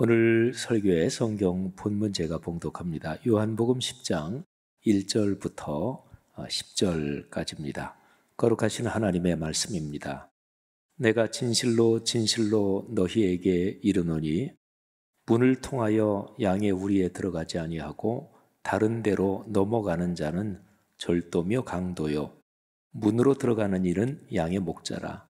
오늘 설교의 성경 본문 제가 봉독합니다. 요한복음 10장 1절부터 10절까지입니다. 어, 거룩하신 하나님의 말씀입니다. 내가 진실로 진실로 너희에게 이르노니 문을 통하여 양의 우리에 들어가지 아니하고 다른 데로 넘어가는 자는 절도며 강도요 문으로 들어가는 일은 양의 목자라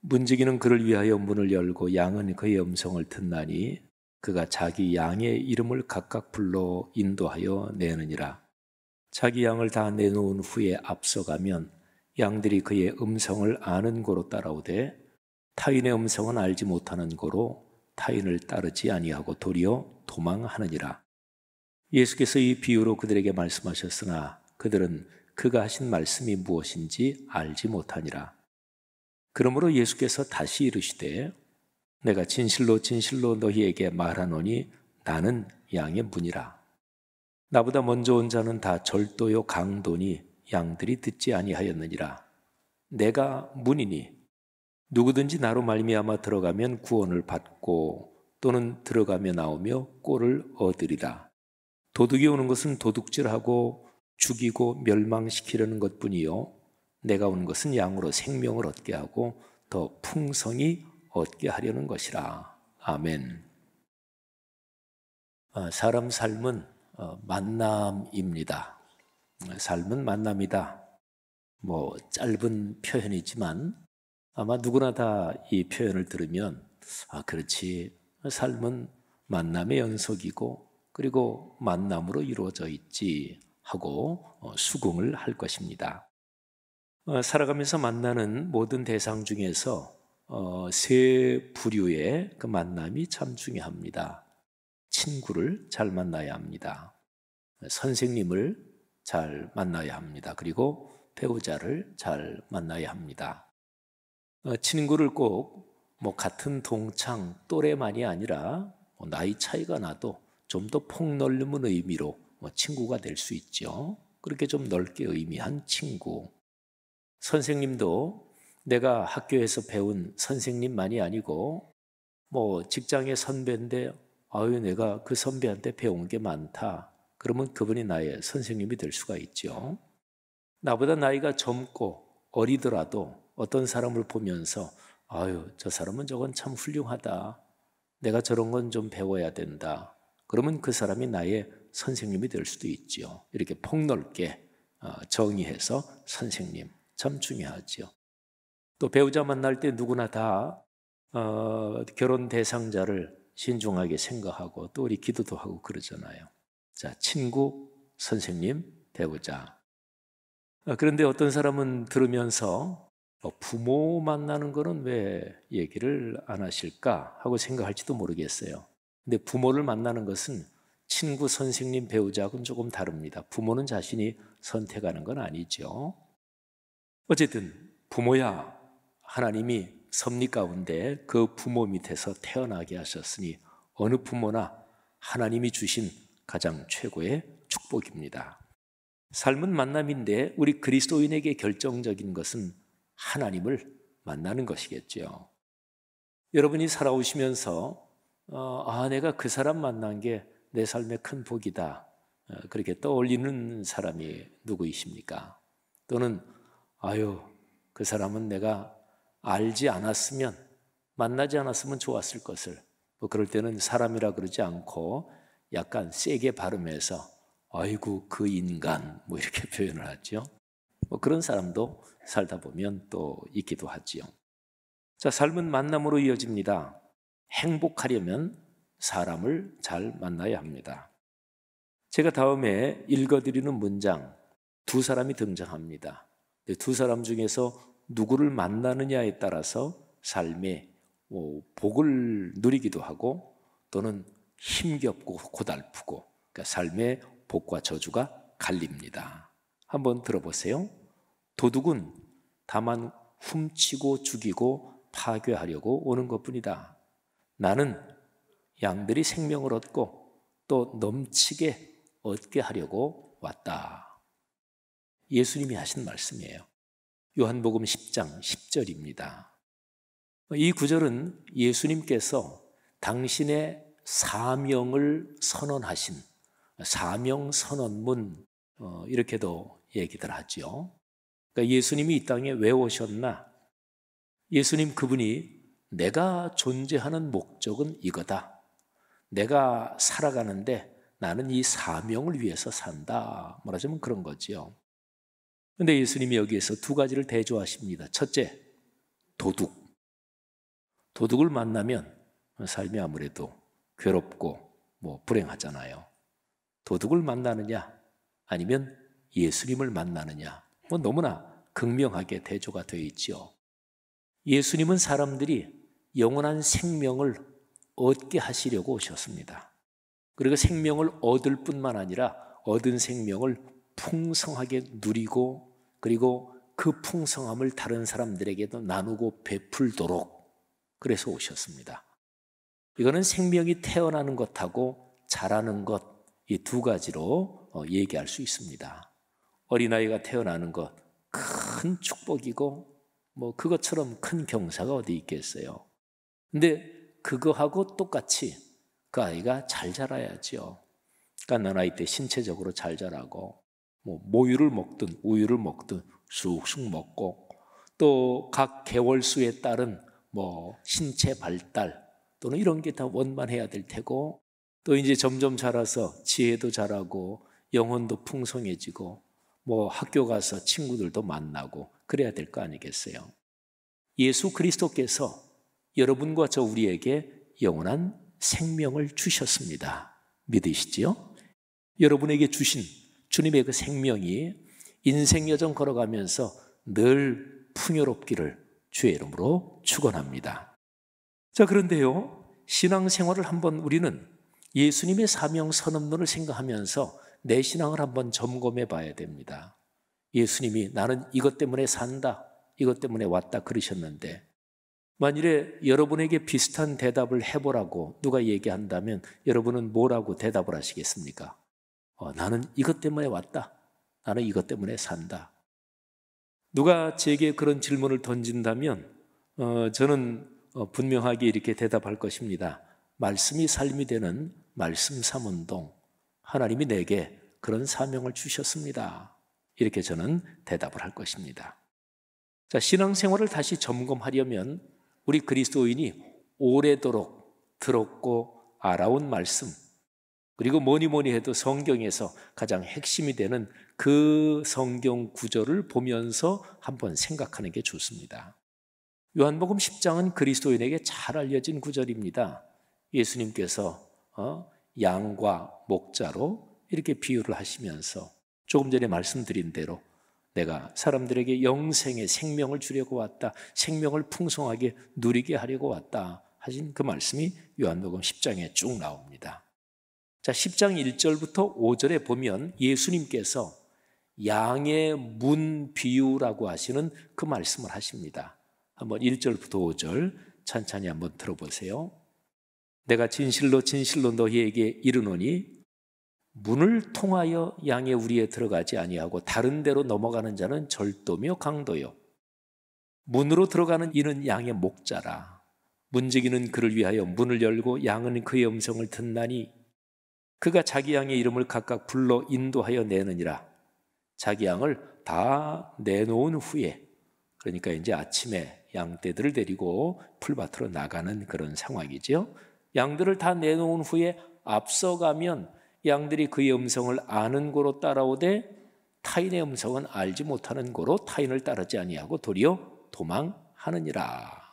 문지기는 그를 위하여 문을 열고 양은 그의 음성을 듣나니 그가 자기 양의 이름을 각각 불러 인도하여 내느니라. 자기 양을 다 내놓은 후에 앞서가면 양들이 그의 음성을 아는 고로 따라오되 타인의 음성은 알지 못하는 고로 타인을 따르지 아니하고 도리어 도망하느니라. 예수께서 이 비유로 그들에게 말씀하셨으나 그들은 그가 하신 말씀이 무엇인지 알지 못하니라. 그러므로 예수께서 다시 이르시되 내가 진실로 진실로 너희에게 말하노니 나는 양의 문이라. 나보다 먼저 온 자는 다 절도요 강도니 양들이 듣지 아니하였느니라. 내가 문이니 누구든지 나로 말미암아 들어가면 구원을 받고 또는 들어가며 나오며 꼴을 얻으리라. 도둑이 오는 것은 도둑질하고 죽이고 멸망시키려는 것뿐이요 내가 온 것은 양으로 생명을 얻게 하고 더 풍성히 얻게 하려는 것이라. 아멘. 어, 사람 삶은 어, 만남입니다. 삶은 만남이다. 뭐 짧은 표현이지만 아마 누구나 다 이 표현을 들으면 아 그렇지 삶은 만남의 연속이고 그리고 만남으로 이루어져 있지 하고 어, 수긍을 할 것입니다. 어, 살아가면서 만나는 모든 대상 중에서 어, 세 부류의 그 만남이 참 중요합니다. 친구를 잘 만나야 합니다. 선생님을 잘 만나야 합니다. 그리고 배우자를 잘 만나야 합니다. 어, 친구를 꼭 뭐 같은 동창 또래만이 아니라 뭐 나이 차이가 나도 좀 더 폭넓은 의미로 뭐 친구가 될 수 있죠. 그렇게 좀 넓게 의미한 친구. 선생님도 내가 학교에서 배운 선생님만이 아니고 뭐 직장의 선배인데 아유 내가 그 선배한테 배운 게 많다. 그러면 그분이 나의 선생님이 될 수가 있죠. 나보다 나이가 젊고 어리더라도 어떤 사람을 보면서 아유 저 사람은 저건 참 훌륭하다. 내가 저런 건 좀 배워야 된다. 그러면 그 사람이 나의 선생님이 될 수도 있죠 이렇게 폭넓게 어, 정의해서 선생님. 참중요하죠또 배우자 만날 때 누구나 다 어, 결혼 대상자를 신중하게 생각하고 또 우리 기도도 하고 그러잖아요. 자, 친구, 선생님, 배우자. 어, 그런데 어떤 사람은 들으면서 어, 부모 만나는 거는 왜 얘기를 안 하실까 하고 생각할지도 모르겠어요. 근데 부모를 만나는 것은 친구, 선생님, 배우자하고는 조금 다릅니다. 부모는 자신이 선택하는 건 아니죠. 어쨌든 부모야 하나님이 섭리 가운데 그 부모 밑에서 태어나게 하셨으니 어느 부모나 하나님이 주신 가장 최고의 축복입니다. 삶은 만남인데 우리 그리스도인에게 결정적인 것은 하나님을 만나는 것이겠죠. 여러분이 살아오시면서 어, 아 내가 그 사람 만난 게 내 삶의 큰 복이다. 어, 그렇게 떠올리는 사람이 누구이십니까? 또는 아유, 그 사람은 내가 알지 않았으면, 만나지 않았으면 좋았을 것을, 뭐 그럴 때는 사람이라 그러지 않고 약간 세게 발음해서, 아이고, 그 인간, 뭐 이렇게 표현을 하죠. 뭐 그런 사람도 살다 보면 또 있기도 하지요. 자, 삶은 만남으로 이어집니다. 행복하려면 사람을 잘 만나야 합니다. 제가 다음에 읽어드리는 문장 두 사람이 등장합니다. 네, 두 사람 중에서 누구를 만나느냐에 따라서 삶의 어, 복을 누리기도 하고 또는 힘겹고 고달프고 그러니까 삶의 복과 저주가 갈립니다. 한번 들어보세요. 도둑은 다만 훔치고 죽이고 파괴하려고 오는 것뿐이다. 나는 양들이 생명을 얻고 또 넘치게 얻게 하려고 왔다. 예수님이 하신 말씀이에요. 요한복음 10장 10절입니다. 이 구절은 예수님께서 당신의 사명을 선언하신 사명 선언문 어, 이렇게도 얘기들 하죠. 그러니까 예수님이 이 땅에 왜 오셨나? 예수님 그분이 내가 존재하는 목적은 이거다. 내가 살아가는데 나는 이 사명을 위해서 산다. 말하자면 그런 거지요. 근데 예수님이 여기에서 두 가지를 대조하십니다. 첫째, 도둑. 도둑을 만나면 삶이 아무래도 괴롭고 뭐 불행하잖아요. 도둑을 만나느냐 아니면 예수님을 만나느냐 뭐 너무나 극명하게 대조가 되어 있지요. 예수님은 사람들이 영원한 생명을 얻게 하시려고 오셨습니다. 그리고 생명을 얻을 뿐만 아니라 얻은 생명을 풍성하게 누리고 그리고 그 풍성함을 다른 사람들에게도 나누고 베풀도록 그래서 오셨습니다. 이거는 생명이 태어나는 것하고 자라는 것 이 두 가지로 어, 얘기할 수 있습니다. 어린아이가 태어나는 것 큰 축복이고 뭐 그것처럼 큰 경사가 어디 있겠어요. 근데 그거하고 똑같이 그 아이가 잘 자라야지요. 갓난 아이 때 신체적으로 잘 자라고 뭐 모유를 먹든 우유를 먹든 쑥쑥 먹고 또 각 개월수에 따른 뭐 신체 발달 또는 이런 게 다 원만해야 될 테고 또 이제 점점 자라서 지혜도 자라고 영혼도 풍성해지고 뭐 학교 가서 친구들도 만나고 그래야 될 거 아니겠어요. 예수 그리스도께서 여러분과 저 우리에게 영원한 생명을 주셨습니다. 믿으시지요? 여러분에게 주신 주님의 그 생명이 인생 여정 걸어가면서 늘 풍요롭기를 주의 이름으로 축원합니다. 자 그런데요 신앙생활을 한번 우리는 예수님의 사명 선언문을 생각하면서 내 신앙을 한번 점검해 봐야 됩니다. 예수님이 나는 이것 때문에 산다, 이것 때문에 왔다 그러셨는데 만일에 여러분에게 비슷한 대답을 해보라고 누가 얘기한다면 여러분은 뭐라고 대답을 하시겠습니까? 어, 나는 이것 때문에 왔다. 나는 이것 때문에 산다. 누가 제게 그런 질문을 던진다면 어, 저는 어, 분명하게 이렇게 대답할 것입니다. 말씀이 삶이 되는 말씀 삼운동. 하나님이 내게 그런 사명을 주셨습니다. 이렇게 저는 대답을 할 것입니다. 자, 신앙생활을 다시 점검하려면 우리 그리스도인이 오래도록 들었고 알아온 말씀, 그리고 뭐니 뭐니 해도 성경에서 가장 핵심이 되는 그 성경 구절을 보면서 한번 생각하는 게 좋습니다. 요한복음 10장은 그리스도인에게 잘 알려진 구절입니다. 예수님께서 어, 양과 목자로 이렇게 비유를 하시면서 조금 전에 말씀드린 대로 내가 사람들에게 영생의 생명을 주려고 왔다. 생명을 풍성하게 누리게 하려고 왔다. 하신 그 말씀이 요한복음 10장에 쭉 나옵니다. 자, 10장 1절부터 5절에 보면 예수님께서 양의 문 비유라고 하시는 그 말씀을 하십니다. 한번 1절부터 5절 찬찬히 한번 들어보세요. 내가 진실로 진실로 너희에게 이르노니 문을 통하여 양의 우리에 들어가지 아니하고 다른 데로 넘어가는 자는 절도며 강도요. 문으로 들어가는 이는 양의 목자라. 문지기는 그를 위하여 문을 열고 양은 그의 음성을 듣나니 그가 자기 양의 이름을 각각 불러 인도하여 내느니라. 자기 양을 다 내놓은 후에 그러니까 이제 아침에 양떼들을 데리고 풀밭으로 나가는 그런 상황이지요. 양들을 다 내놓은 후에 앞서가면 양들이 그의 음성을 아는 고로 따라오되 타인의 음성은 알지 못하는 고로 타인을 따르지 아니하고 도리어 도망하느니라.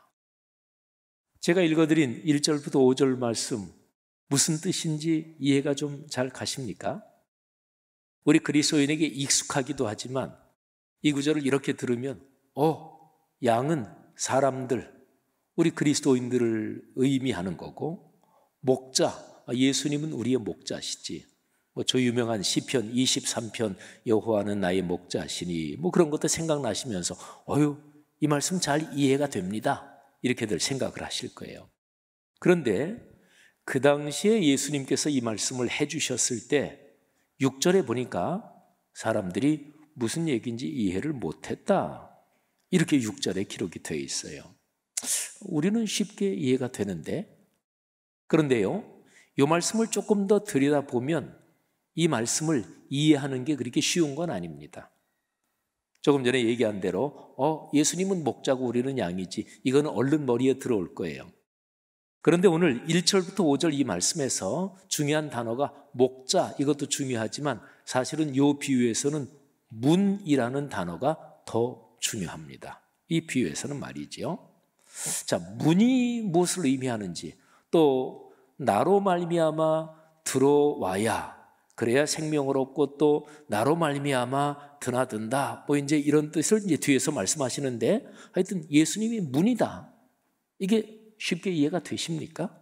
제가 읽어드린 1절부터 5절 말씀 무슨 뜻인지 이해가 좀 잘 가십니까? 우리 그리스도인에게 익숙하기도 하지만 이 구절을 이렇게 들으면 어 양은 사람들 우리 그리스도인들을 의미하는 거고 목자 아, 예수님은 우리의 목자시지 뭐 저 유명한 시편 23편 여호와는 나의 목자시니 뭐 그런 것도 생각나시면서 어유 이 말씀 잘 이해가 됩니다 이렇게들 생각을 하실 거예요. 그런데 그 당시에 예수님께서 이 말씀을 해주셨을 때 6절에 보니까 사람들이 무슨 얘기인지 이해를 못했다. 이렇게 6절에 기록이 되어 있어요. 우리는 쉽게 이해가 되는데 그런데요. 이 말씀을 조금 더 들여다보면 이 말씀을 이해하는 게 그렇게 쉬운 건 아닙니다. 조금 전에 얘기한 대로 어 예수님은 목자고 우리는 양이지 이거는 얼른 머리에 들어올 거예요. 그런데 오늘 1절부터 5절 이 말씀에서 중요한 단어가 목자 이것도 중요하지만 사실은 요 비유에서는 문이라는 단어가 더 중요합니다. 이 비유에서는 말이지요. 자, 문이 무엇을 의미하는지 또 나로 말미암아 들어와야 그래야 생명을 얻고 또 나로 말미암아 드나든다. 뭐 이제 이런 뜻을 이제 뒤에서 말씀하시는데 하여튼 예수님이 문이다. 이게 쉽게 이해가 되십니까?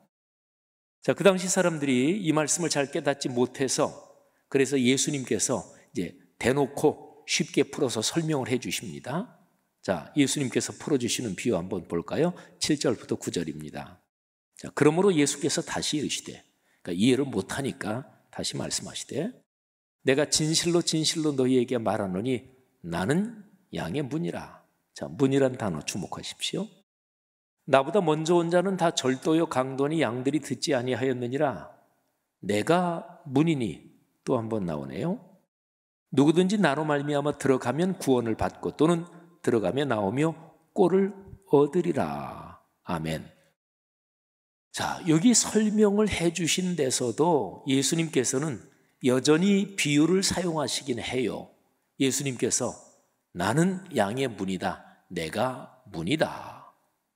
자, 그 당시 사람들이 이 말씀을 잘 깨닫지 못해서 그래서 예수님께서 이제 대놓고 쉽게 풀어서 설명을 해 주십니다. 자, 예수님께서 풀어 주시는 비유 한번 볼까요? 7절부터 9절입니다. 자, 그러므로 예수께서 다시 이르시되 그러니까 이해를 못 하니까 다시 말씀하시되 내가 진실로 진실로 너희에게 말하노니 나는 양의 문이라. 자, 문이란 단어 주목하십시오. 나보다 먼저 온 자는 다 절도요 강도니 양들이 듣지 아니하였느니라. 내가 문이니 또 한 번 나오네요. 누구든지 나로 말미암아 들어가면 구원을 받고 또는 들어가며 나오며 꼴을 얻으리라. 아멘. 자, 여기 설명을 해 주신 데서도 예수님께서는 여전히 비유를 사용하시긴 해요. 예수님께서 나는 양의 문이다. 내가 문이다.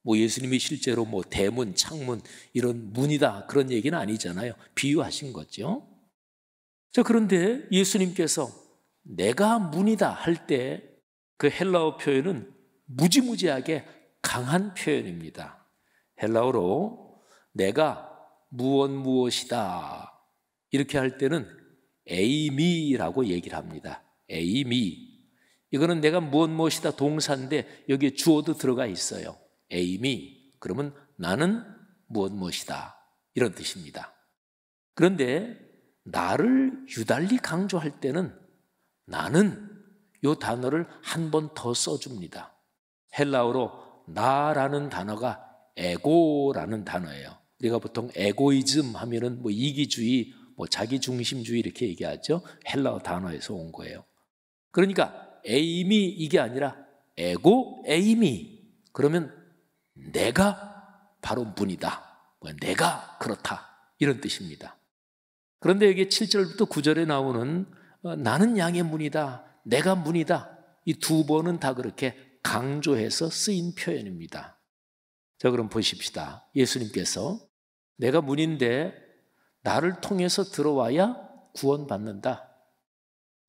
뭐 예수님이 실제로 뭐 대문, 창문 이런 문이다 그런 얘기는 아니잖아요. 비유하신 거죠. 자, 그런데 예수님께서 내가 문이다 할 때 그 헬라어 표현은 무지무지하게 강한 표현입니다. 헬라어로 내가 무언 무엇이다 이렇게 할 때는 에이미라고 얘기를 합니다. 에이미 이거는 내가 무엇 무엇이다 동사인데 여기에 주어도 들어가 있어요. 에이미 그러면 나는 무엇 무엇이다 이런 뜻입니다. 그런데 나를 유달리 강조할 때는 나는 요 단어를 한 번 더 써줍니다. 헬라어로 나라는 단어가 에고라는 단어예요. 우리가 보통 에고이즘 하면은 뭐 이기주의, 뭐 자기중심주의 이렇게 얘기하죠. 헬라어 단어에서 온 거예요. 그러니까 에이미 이게 아니라 에고 에이미 그러면 내가 바로 문이다. 내가 그렇다. 이런 뜻입니다. 그런데 여기 7절부터 9절에 나오는 어, 나는 양의 문이다. 내가 문이다. 이 두 번은 다 그렇게 강조해서 쓰인 표현입니다. 자, 그럼 보십시다. 예수님께서 내가 문인데 나를 통해서 들어와야 구원받는다.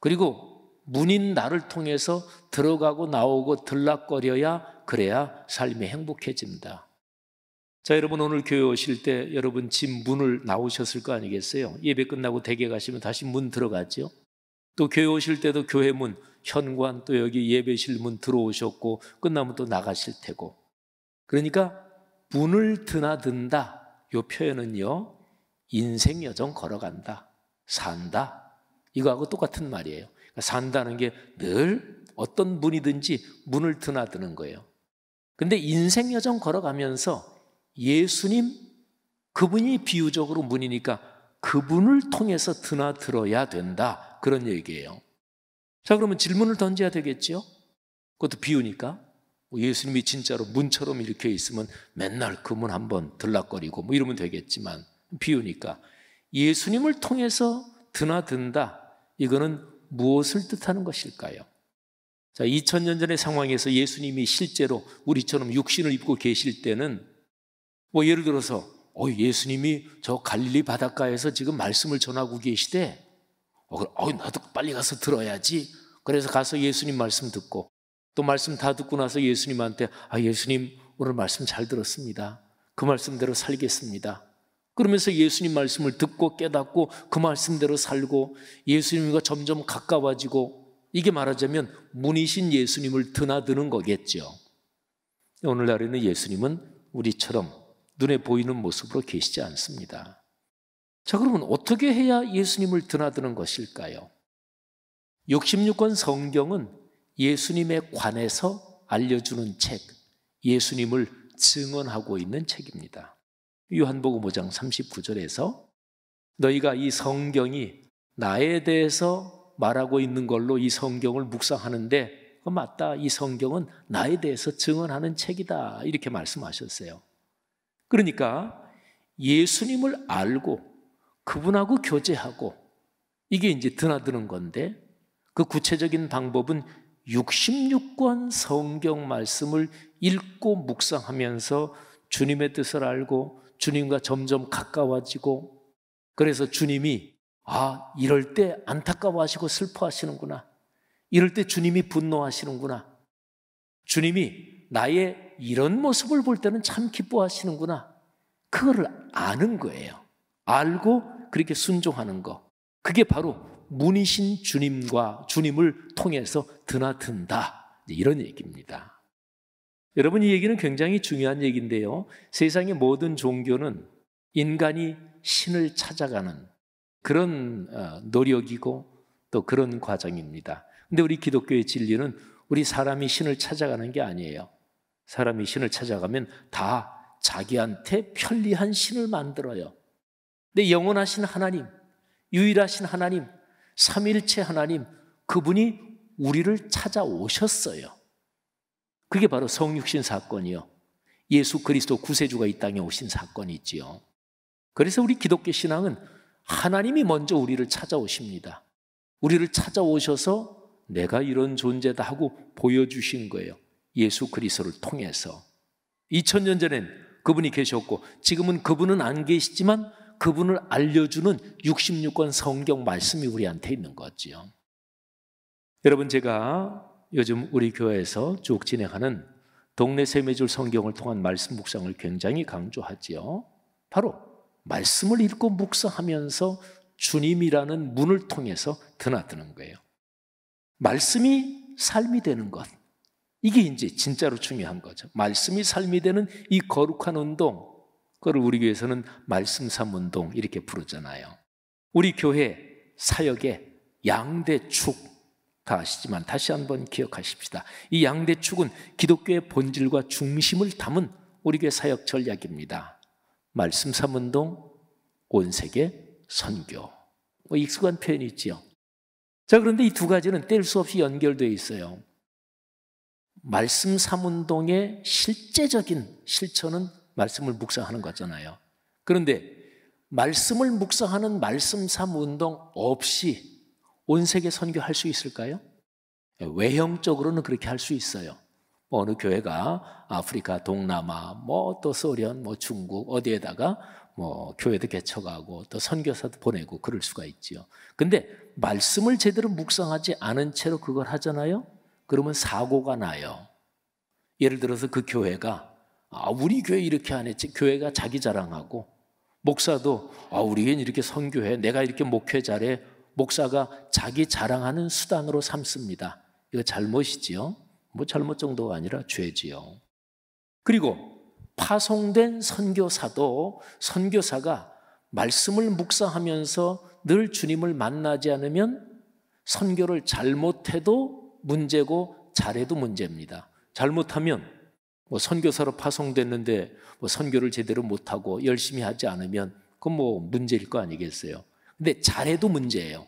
그리고 문인 나를 통해서 들어가고 나오고 들락거려야 그래야 삶이 행복해집니다. 자, 여러분 오늘 교회 오실 때 여러분 집 문을 나오셨을 거 아니겠어요? 예배 끝나고 대개 가시면 다시 문 들어가죠. 또 교회 오실 때도 교회 문, 현관 또 여기 예배실 문 들어오셨고 끝나면 또 나가실 테고. 그러니까 문을 드나든다. 요 표현은요. 인생 여정 걸어간다. 산다. 이거하고 똑같은 말이에요. 산다는 게 늘 어떤 문이든지 문을 드나드는 거예요. 근데 인생 여정 걸어가면서 예수님 그분이 비유적으로 문이니까 그분을 통해서 드나들어야 된다. 그런 얘기예요. 자, 그러면 질문을 던져야 되겠죠 그것도 비유니까. 뭐 예수님이 진짜로 문처럼 이렇게 있으면 맨날 그 문 한번 들락거리고 뭐 이러면 되겠지만 비유니까 예수님을 통해서 드나든다. 이거는 무엇을 뜻하는 것일까요? 자, 2000년 전의 상황에서 예수님이 실제로 우리처럼 육신을 입고 계실 때는 뭐 예를 들어서 어, 예수님이 저 갈릴리 바닷가에서 지금 말씀을 전하고 계시대. 어, 어, 나도 빨리 가서 들어야지. 그래서 가서 예수님 말씀 듣고 또 말씀 다 듣고 나서 예수님한테 아, 예수님 오늘 말씀 잘 들었습니다. 그 말씀대로 살겠습니다. 그러면서 예수님 말씀을 듣고 깨닫고 그 말씀대로 살고 예수님과 점점 가까워지고 이게 말하자면 문이신 예수님을 드나드는 거겠죠. 오늘날에는 예수님은 우리처럼 눈에 보이는 모습으로 계시지 않습니다. 자, 그러면 어떻게 해야 예수님을 드나드는 것일까요? 66권 성경은 예수님에 관해서 알려주는 책, 예수님을 증언하고 있는 책입니다. 요한복음 5장 39절에서 너희가 이 성경이 나에 대해서 말하고 있는 걸로 이 성경을 묵상하는데 그 맞다. 이 성경은 나에 대해서 증언하는 책이다. 이렇게 말씀하셨어요. 그러니까 예수님을 알고 그분하고 교제하고 이게 이제 드나드는 건데 그 구체적인 방법은 66권 성경 말씀을 읽고 묵상하면서 주님의 뜻을 알고 주님과 점점 가까워지고 그래서 주님이 아, 이럴 때 안타까워하시고 슬퍼하시는구나. 이럴 때 주님이 분노하시는구나. 주님이 나의 이런 모습을 볼 때는 참 기뻐하시는구나. 그거를 아는 거예요. 알고 그렇게 순종하는 거. 그게 바로 문이신 주님과 주님을 통해서 드나든다. 이런 얘기입니다. 여러분 이 얘기는 굉장히 중요한 얘기인데요. 세상의 모든 종교는 인간이 신을 찾아가는 그런 어, 노력이고 또 그런 과정입니다. 근데 우리 기독교의 진리는 우리 사람이 신을 찾아가는 게 아니에요. 사람이 신을 찾아가면 다 자기한테 편리한 신을 만들어요. 근데 영원하신 하나님, 유일하신 하나님, 삼일체 하나님, 그분이 우리를 찾아오셨어요. 그게 바로 성육신 사건이요. 예수 그리스도 구세주가 이 땅에 오신 사건이지요. 그래서 우리 기독교 신앙은 하나님이 먼저 우리를 찾아오십니다. 우리를 찾아오셔서 내가 이런 존재다 하고 보여주신 거예요. 예수 그리스도를 통해서. 2000년 전엔 그분이 계셨고 지금은 그분은 안 계시지만 그분을 알려주는 66권 성경 말씀이 우리한테 있는 거지요. 여러분 제가 요즘 우리 교회에서 쭉 진행하는 동네 세미줄 성경을 통한 말씀 묵상을 굉장히 강조하지요. 바로 말씀을 읽고 묵상하면서 주님이라는 문을 통해서 드나드는 거예요. 말씀이 삶이 되는 것. 이게 이제 진짜로 중요한 거죠. 말씀이 삶이 되는 이 거룩한 운동. 그걸 우리 교회에서는 말씀 삼 운동 이렇게 부르잖아요. 우리 교회 사역의 양대축 다시지만 다시 한번 기억하십시다. 이 양대 축은 기독교의 본질과 중심을 담은 우리 교회 사역 전략입니다. 말씀 삼운동, 온세계, 선교. 뭐 익숙한 표현이 있지요. 자, 그런데 이 두 가지는 뗄 수 없이 연결되어 있어요. 말씀 삼운동의 실제적인 실천은 말씀을 묵상하는 거잖아요. 그런데 말씀을 묵상하는 말씀 삼운동 없이 온 세계 선교할 수 있을까요? 예, 외형적으로는 그렇게 할 수 있어요. 뭐 어느 교회가 아프리카, 동남아, 뭐 또 소련, 뭐 중국 어디에다가 뭐 교회도 개척하고 또 선교사도 보내고 그럴 수가 있지요. 근데 말씀을 제대로 묵상하지 않은 채로 그걸 하잖아요. 그러면 사고가 나요. 예를 들어서 그 교회가 아 우리 교회 이렇게 안 했지. 교회가 자기 자랑하고 목사도 아 우리 교회는 이렇게 선교해. 내가 이렇게 목회 잘해. 목사가 자기 자랑하는 수단으로 삼습니다. 이거 잘못이지요. 뭐 잘못 정도가 아니라 죄지요. 그리고 파송된 선교사도 선교사가 말씀을 묵상하면서 늘 주님을 만나지 않으면 선교를 잘못해도 문제고 잘해도 문제입니다. 잘못하면 뭐 선교사로 파송됐는데 뭐 선교를 제대로 못하고 열심히 하지 않으면 그건 뭐 문제일 거 아니겠어요. 근데 잘해도 문제예요.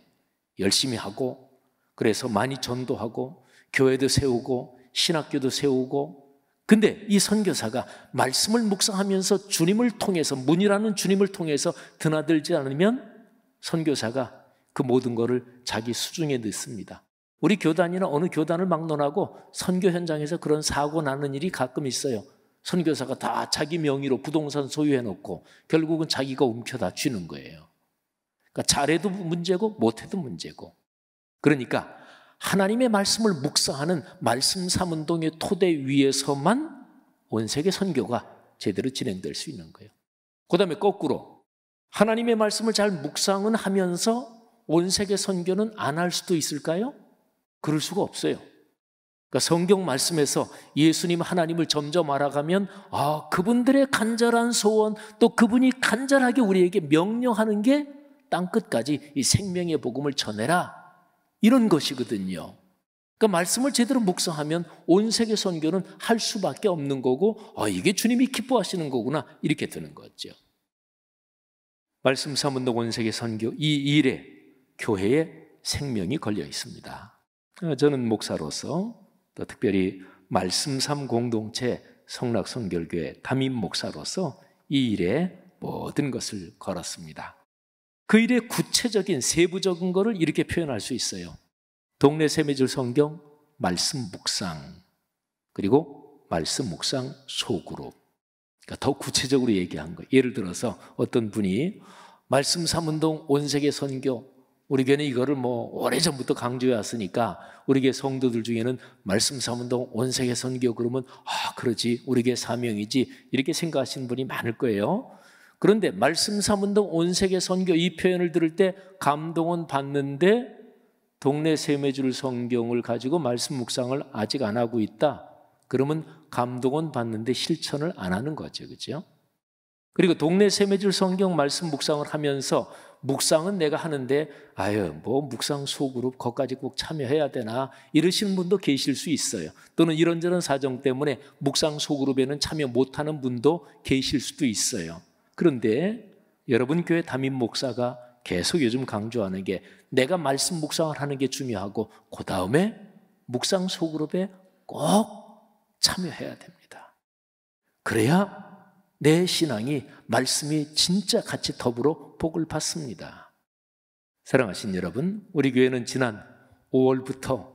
열심히 하고 그래서 많이 전도하고 교회도 세우고 신학교도 세우고 근데 이 선교사가 말씀을 묵상하면서 주님을 통해서 문이라는 주님을 통해서 드나들지 않으면 선교사가 그 모든 것을 자기 수중에 넣습니다. 우리 교단이나 어느 교단을 막론하고 선교 현장에서 그런 사고 나는 일이 가끔 있어요. 선교사가 다 자기 명의로 부동산 소유해 놓고 결국은 자기가 움켜다 쥐는 거예요. 그러니까 잘해도 문제고 못해도 문제고. 그러니까 하나님의 말씀을 묵상하는 말씀 삼운동의 토대 위에서만 온 세계 선교가 제대로 진행될 수 있는 거예요. 그 다음에 거꾸로 하나님의 말씀을 잘 묵상은 하면서 온 세계 선교는 안 할 수도 있을까요? 그럴 수가 없어요. 그러니까 성경 말씀에서 예수님 하나님을 점점 알아가면 아 그분들의 간절한 소원 또 그분이 간절하게 우리에게 명령하는 게 땅끝까지 이 생명의 복음을 전해라. 이런 것이거든요. 그 말씀을 제대로 묵상하면 온 세계 선교는 할 수밖에 없는 거고, 아, 이게 주님이 기뻐하시는 거구나. 이렇게 되는 거죠. 말씀 사문동 온 세계 선교 이 일에 교회의 생명이 걸려 있습니다. 아, 저는 목사로서 또 특별히 말씀 삼 공동체 성락 선결교회 담임 목사로서 이 일에 모든 것을 걸었습니다. 그 일의 구체적인 세부적인 것을 이렇게 표현할 수 있어요. 동네 세미줄 성경 말씀 묵상 그리고 말씀 묵상 소그룹. 그러니까 더 구체적으로 얘기한 거. 예를 요예 들어서 어떤 분이 말씀 삼운동 온 세계 선교 우리 교회는 이거를 뭐 오래전부터 강조해 왔으니까 우리 교회 성도들 중에는 말씀 사문동 온 세계 선교 그러면 아 그러지 우리 교회 사명이지 이렇게 생각하시는 분이 많을 거예요. 그런데 말씀 삼운동 온세계 선교 이 표현을 들을 때 감동은 받는데 동네 세매줄 성경을 가지고 말씀 묵상을 아직 안 하고 있다. 그러면 감동은 받는데 실천을 안 하는 거죠. 그죠? 그리고 동네 세매줄 성경 말씀 묵상을 하면서 묵상은 내가 하는데 아유 뭐 묵상 소그룹 거까지꼭 참여해야 되나 이러시는 분도 계실 수 있어요. 또는 이런저런 사정 때문에 묵상 소그룹에는 참여 못하는 분도 계실 수도 있어요. 그런데 여러분 교회 담임 목사가 계속 요즘 강조하는 게 내가 말씀 묵상을 하는 게 중요하고 그 다음에 묵상 소그룹에 꼭 참여해야 됩니다. 그래야 내 신앙이 말씀이 진짜 같이 더불어 복을 받습니다. 사랑하신 여러분, 우리 교회는 지난 5월부터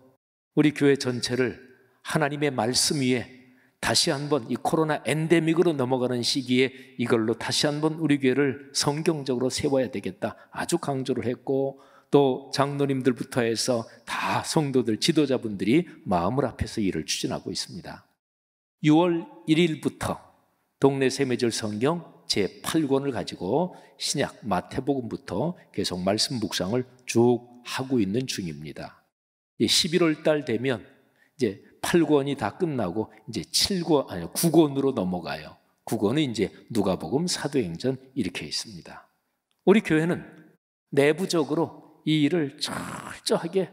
우리 교회 전체를 하나님의 말씀 위에 다시 한 번 이 코로나 엔데믹으로 넘어가는 시기에 이걸로 다시 한 번 우리 교회를 성경적으로 세워야 되겠다. 아주 강조를 했고 또 장로님들부터 해서 다 성도들 지도자분들이 마음을 앞에서 일을 추진하고 있습니다. 6월 1일부터 동네 세매절 성경 제 8권을 가지고 신약 마태복음부터 계속 말씀 묵상을 쭉 하고 있는 중입니다. 11월 달 되면 이제 8권이 다 끝나고 이제 7권 아니 9권으로 넘어가요. 9권은 이제 누가복음, 사도행전 이렇게 있습니다. 우리 교회는 내부적으로 이 일을 철저하게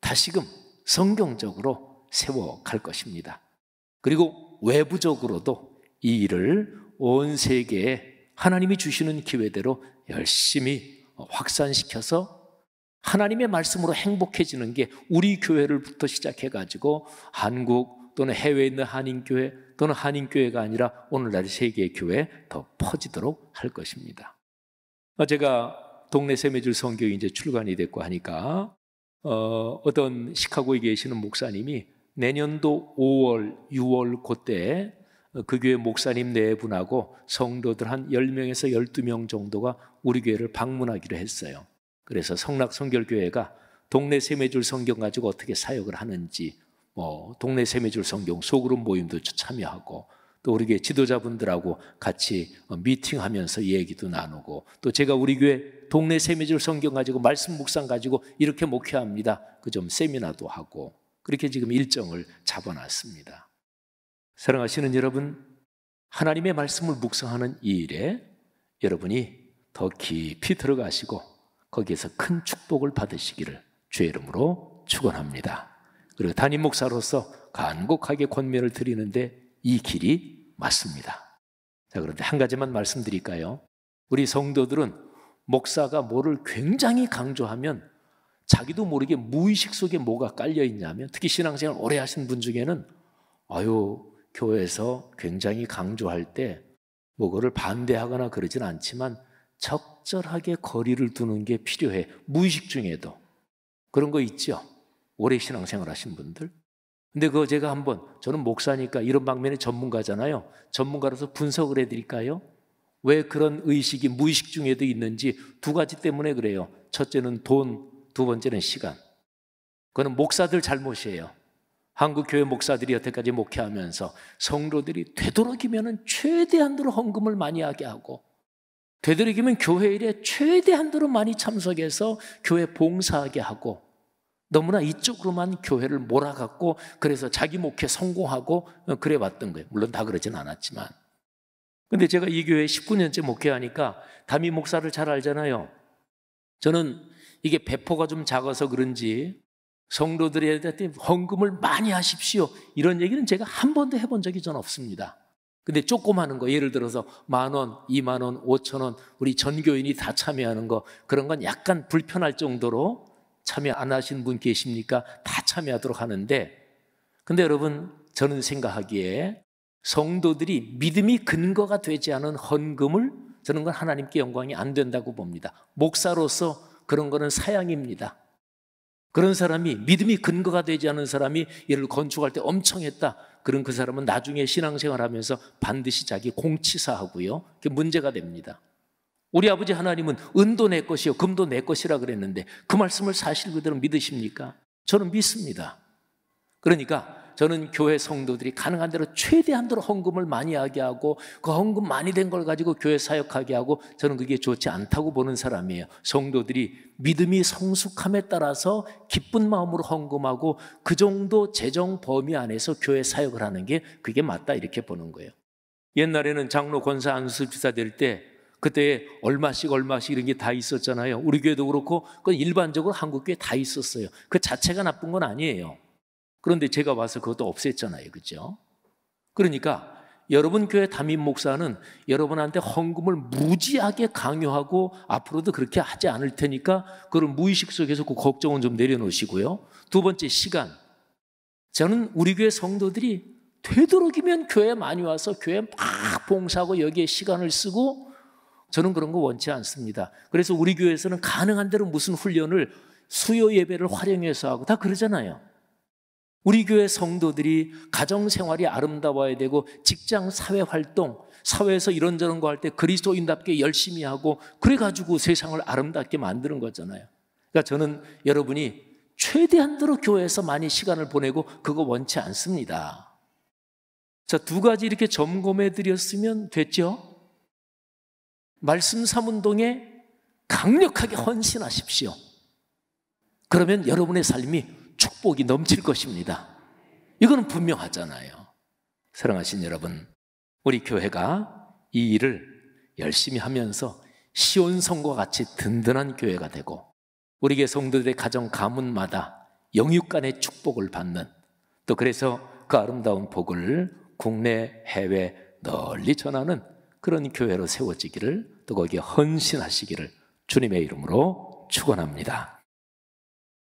다시금 성경적으로 세워 갈 것입니다. 그리고 외부적으로도 이 일을 온 세계에 하나님이 주시는 기회대로 열심히 확산시켜서 하나님의 말씀으로 행복해지는 게 우리 교회를부터 시작해 가지고 한국 또는 해외에 있는 한인교회 또는 한인교회가 아니라 오늘날 세계 교회 더 퍼지도록 할 것입니다. 아, 제가 동네 세매줄 성경이 이제 출간이 됐고 하니까 어, 어떤 시카고에 계시는 목사님이 내년도 5월, 6월 그때그 교회 목사님 네 분하고 성도들 한 10명에서 12명 정도가 우리 교회를 방문하기로 했어요. 그래서 성락 성결교회가 동네 세매줄 성경 가지고 어떻게 사역을 하는지 뭐 동네 세매줄 성경 소그룹 모임도 참여하고 또 우리 교회 지도자분들하고 같이 미팅하면서 얘기도 나누고 또 제가 우리 교회 동네 세미줄 성경 가지고 말씀 묵상 가지고 이렇게 목회합니다. 그 좀 세미나도 하고 그렇게 지금 일정을 잡아놨습니다. 사랑하시는 여러분, 하나님의 말씀을 묵상하는 이 일에 여러분이 더 깊이 들어가시고 거기에서 큰 축복을 받으시기를 주의 이름으로 축원합니다. 그리고 담임 목사로서 간곡하게 권면을 드리는데 이 길이 맞습니다. 자, 그런데 한 가지만 말씀드릴까요? 우리 성도들은 목사가 뭐를 굉장히 강조하면 자기도 모르게 무의식 속에 뭐가 깔려 있냐면 특히 신앙생활 오래 하신 분 중에는 아유 교회에서 굉장히 강조할 때뭐를 반대하거나 그러진 않지만 적절하게 거리를 두는 게 필요해. 무의식 중에도. 그런 거 있죠? 오래 신앙생활 하신 분들. 근데 그거 제가 한번, 저는 목사니까 이런 방면에 전문가잖아요. 전문가로서 분석을 해드릴까요? 왜 그런 의식이 무의식 중에도 있는지 두 가지 때문에 그래요. 첫째는 돈, 두 번째는 시간. 그거는 목사들 잘못이에요. 한국교회 목사들이 여태까지 목회하면서 성도들이 되도록이면 최대한으로 헌금을 많이 하게 하고 되도록이면 교회 일에 최대한도로 많이 참석해서 교회 봉사하게 하고 너무나 이쪽으로만 교회를 몰아갔고 그래서 자기 목회 성공하고 어, 그래 왔던 거예요. 물론 다 그러진 않았지만. 근데 제가 이 교회 19년째 목회하니까 담임 목사를 잘 알잖아요. 저는 이게 배포가 좀 작아서 그런지 성도들에 대한 헌금을 많이 하십시오. 이런 얘기는 제가 한 번도 해본 적이 전 없습니다. 근데 조그마한 거 예를 들어서 만 원, 이만 원, 오천 원 우리 전교인이 다 참여하는 거 그런 건 약간 불편할 정도로 참여 안 하신 분 계십니까? 다 참여하도록 하는데 근데 여러분 저는 생각하기에 성도들이 믿음이 근거가 되지 않은 헌금을 저는 건 하나님께 영광이 안 된다고 봅니다. 목사로서 그런 거는 사양입니다. 그런 사람이 믿음이 근거가 되지 않은 사람이 얘를 건축할 때 엄청 했다. 그런 그 사람은 나중에 신앙생활 하면서 반드시 자기 공치사하고요. 그게 문제가 됩니다. 우리 아버지 하나님은 은도 내 것이요 금도 내 것이라 그랬는데 그 말씀을 사실 그대로 믿으십니까? 저는 믿습니다. 그러니까 저는 교회 성도들이 가능한 대로 최대한도로 헌금을 많이 하게 하고 그 헌금 많이 된 걸 가지고 교회 사역하게 하고 저는 그게 좋지 않다고 보는 사람이에요. 성도들이 믿음이 성숙함에 따라서 기쁜 마음으로 헌금하고 그 정도 재정 범위 안에서 교회 사역을 하는 게 그게 맞다 이렇게 보는 거예요. 옛날에는 장로 권사 안수집사 될 때 그때 얼마씩 얼마씩 이런 게 다 있었잖아요. 우리 교회도 그렇고 그건 일반적으로 한국 교회 다 있었어요. 그 자체가 나쁜 건 아니에요. 그런데 제가 와서 그것도 없앴잖아요. 그죠? 그러니까 여러분 교회 담임 목사는 여러분한테 헌금을 무지하게 강요하고 앞으로도 그렇게 하지 않을 테니까 그런 무의식 속에서 그 걱정은 좀 내려놓으시고요. 두 번째 시간. 저는 우리 교회 성도들이 되도록이면 교회 많이 와서 교회 막 봉사하고 여기에 시간을 쓰고 저는 그런 거 원치 않습니다. 그래서 우리 교회에서는 가능한 대로 무슨 훈련을 수요 예배를 활용해서 하고 다 그러잖아요. 우리 교회 성도들이 가정 생활이 아름다워야 되고 직장 사회 활동, 사회에서 이런저런 거 할 때 그리스도인답게 열심히 하고 그래 가지고 세상을 아름답게 만드는 거잖아요. 그러니까 저는 여러분이 최대한대로 교회에서 많이 시간을 보내고 그거 원치 않습니다. 자, 두 가지 이렇게 점검해 드렸으면 됐죠? 말씀 삼운동에 강력하게 헌신하십시오. 그러면 여러분의 삶이 축복이 넘칠 것입니다. 이거는 분명하잖아요. 사랑하신 여러분, 우리 교회가 이 일을 열심히 하면서 시온성과 같이 든든한 교회가 되고 우리의 성도들의 가정 가문마다 영육간의 축복을 받는 또 그래서 그 아름다운 복을 국내 해외 널리 전하는 그런 교회로 세워지기를 또 거기에 헌신하시기를 주님의 이름으로 축원합니다.